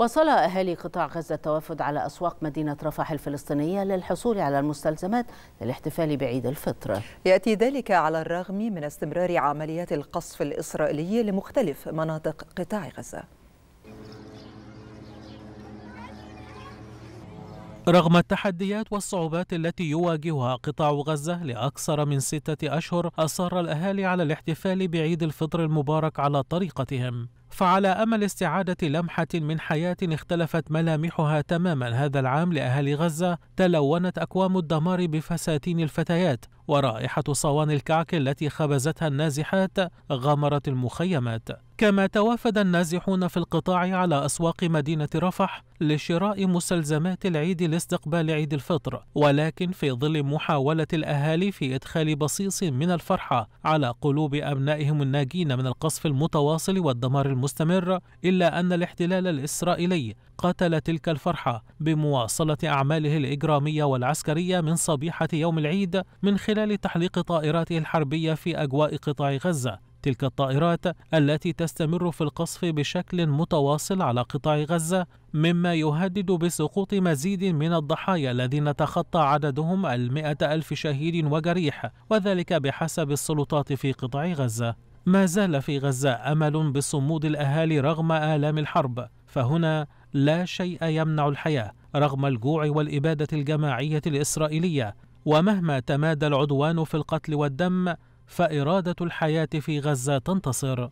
واصل أهالي قطاع غزة التوافد على أسواق مدينة رفح الفلسطينية للحصول على المستلزمات للاحتفال بعيد الفطر يأتي ذلك على الرغم من استمرار عمليات القصف الإسرائيلي لمختلف مناطق قطاع غزة رغم التحديات والصعوبات التي يواجهها قطاع غزة لأكثر من ستة أشهر أصر الأهالي على الاحتفال بعيد الفطر المبارك على طريقتهم فعلى امل استعاده لمحه من حياه اختلفت ملامحها تماما هذا العام لاهالي غزه تلونت اكوام الدمار بفساتين الفتيات ورائحه صوان الكعك التي خبزتها النازحات غمرت المخيمات كما توافد النازحون في القطاع على أسواق مدينة رفح لشراء مستلزمات العيد لاستقبال عيد الفطر ولكن في ظل محاولة الأهالي في إدخال بصيص من الفرحة على قلوب أبنائهم الناجين من القصف المتواصل والدمار المستمر إلا أن الاحتلال الإسرائيلي قتل تلك الفرحة بمواصلة أعماله الإجرامية والعسكرية من صبيحة يوم العيد من خلال تحليق طائراته الحربية في أجواء قطاع غزة تلك الطائرات التي تستمر في القصف بشكل متواصل على قطاع غزة مما يهدد بسقوط مزيد من الضحايا الذين تخطى عددهم المائة ألف شهيد وجريح وذلك بحسب السلطات في قطاع غزة ما زال في غزة أمل بصمود الأهالي رغم آلام الحرب فهنا لا شيء يمنع الحياة رغم الجوع والإبادة الجماعية الإسرائيلية ومهما تمادى العدوان في القتل والدم فإرادة الحياة في غزة تنتصر